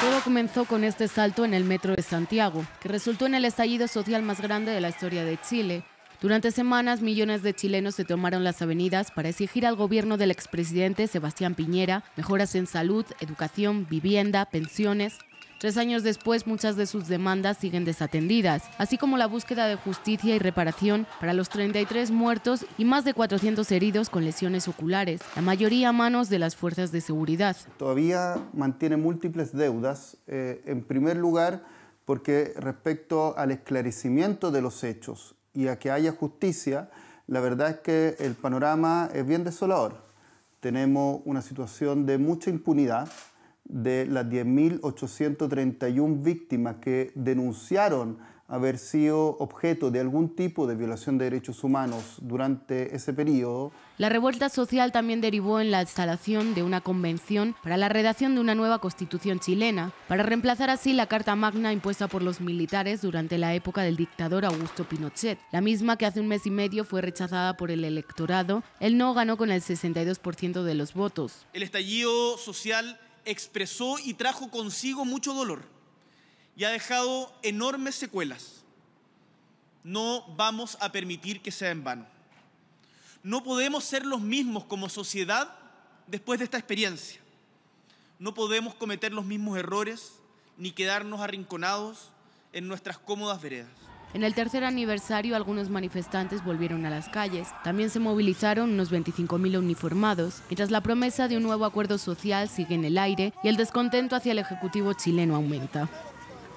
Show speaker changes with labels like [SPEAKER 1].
[SPEAKER 1] Todo comenzó con este salto en el metro de Santiago, que resultó en el estallido social más grande de la historia de Chile. Durante semanas millones de chilenos se tomaron las avenidas para exigir al gobierno del expresidente Sebastián Piñera mejoras en salud, educación, vivienda, pensiones, Tres años después, muchas de sus demandas siguen desatendidas, así como la búsqueda de justicia y reparación para los 33 muertos y más de 400 heridos con lesiones oculares, la mayoría a manos de las fuerzas de seguridad.
[SPEAKER 2] Todavía mantiene múltiples deudas. Eh, en primer lugar, porque respecto al esclarecimiento de los hechos y a que haya justicia, la verdad es que el panorama es bien desolador. Tenemos una situación de mucha impunidad de las 10.831 víctimas que denunciaron haber sido objeto de algún tipo de violación de derechos humanos durante ese periodo.
[SPEAKER 1] La revuelta social también derivó en la instalación de una convención para la redacción de una nueva constitución chilena, para reemplazar así la Carta Magna impuesta por los militares durante la época del dictador Augusto Pinochet, la misma que hace un mes y medio fue rechazada por el electorado. El no ganó con el 62% de los votos.
[SPEAKER 3] El estallido social expresó y trajo consigo mucho dolor y ha dejado enormes secuelas. No vamos a permitir que sea en vano. No podemos ser los mismos como sociedad después de esta experiencia. No podemos cometer los mismos errores ni quedarnos arrinconados en nuestras cómodas veredas.
[SPEAKER 1] En el tercer aniversario, algunos manifestantes volvieron a las calles. También se movilizaron unos 25.000 uniformados, mientras la promesa de un nuevo acuerdo social sigue en el aire y el descontento hacia el Ejecutivo chileno aumenta.